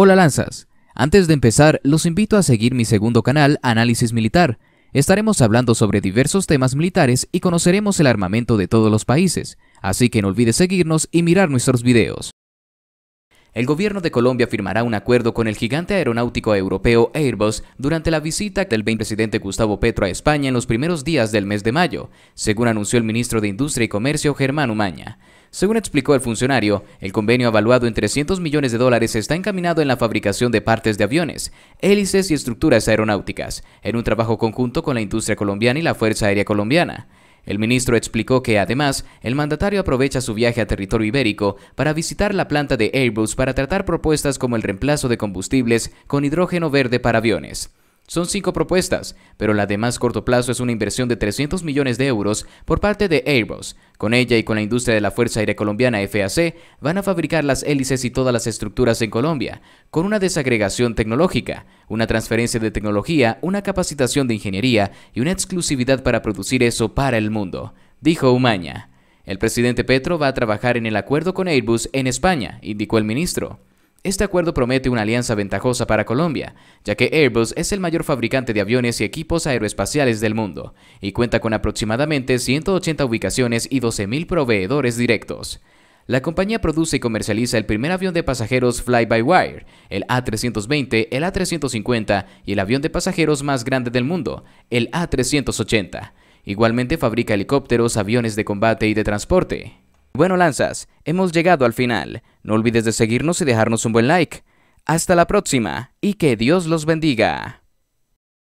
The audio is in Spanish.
Hola Lanzas, antes de empezar los invito a seguir mi segundo canal Análisis Militar. Estaremos hablando sobre diversos temas militares y conoceremos el armamento de todos los países, así que no olvides seguirnos y mirar nuestros videos. El gobierno de Colombia firmará un acuerdo con el gigante aeronáutico europeo Airbus durante la visita del presidente Gustavo Petro a España en los primeros días del mes de mayo, según anunció el ministro de Industria y Comercio Germán Umaña. Según explicó el funcionario, el convenio evaluado en 300 millones de dólares está encaminado en la fabricación de partes de aviones, hélices y estructuras aeronáuticas, en un trabajo conjunto con la industria colombiana y la Fuerza Aérea Colombiana. El ministro explicó que además el mandatario aprovecha su viaje a territorio ibérico para visitar la planta de Airbus para tratar propuestas como el reemplazo de combustibles con hidrógeno verde para aviones. Son cinco propuestas, pero la de más corto plazo es una inversión de 300 millones de euros por parte de Airbus. Con ella y con la industria de la Fuerza Aérea Colombiana FAC, van a fabricar las hélices y todas las estructuras en Colombia, con una desagregación tecnológica, una transferencia de tecnología, una capacitación de ingeniería y una exclusividad para producir eso para el mundo, dijo Umaña. El presidente Petro va a trabajar en el acuerdo con Airbus en España, indicó el ministro. Este acuerdo promete una alianza ventajosa para Colombia, ya que Airbus es el mayor fabricante de aviones y equipos aeroespaciales del mundo, y cuenta con aproximadamente 180 ubicaciones y 12.000 proveedores directos. La compañía produce y comercializa el primer avión de pasajeros fly-by-wire, el A320, el A350 y el avión de pasajeros más grande del mundo, el A380. Igualmente fabrica helicópteros, aviones de combate y de transporte. Bueno, lanzas, hemos llegado al final. No olvides de seguirnos y dejarnos un buen like. Hasta la próxima y que Dios los bendiga.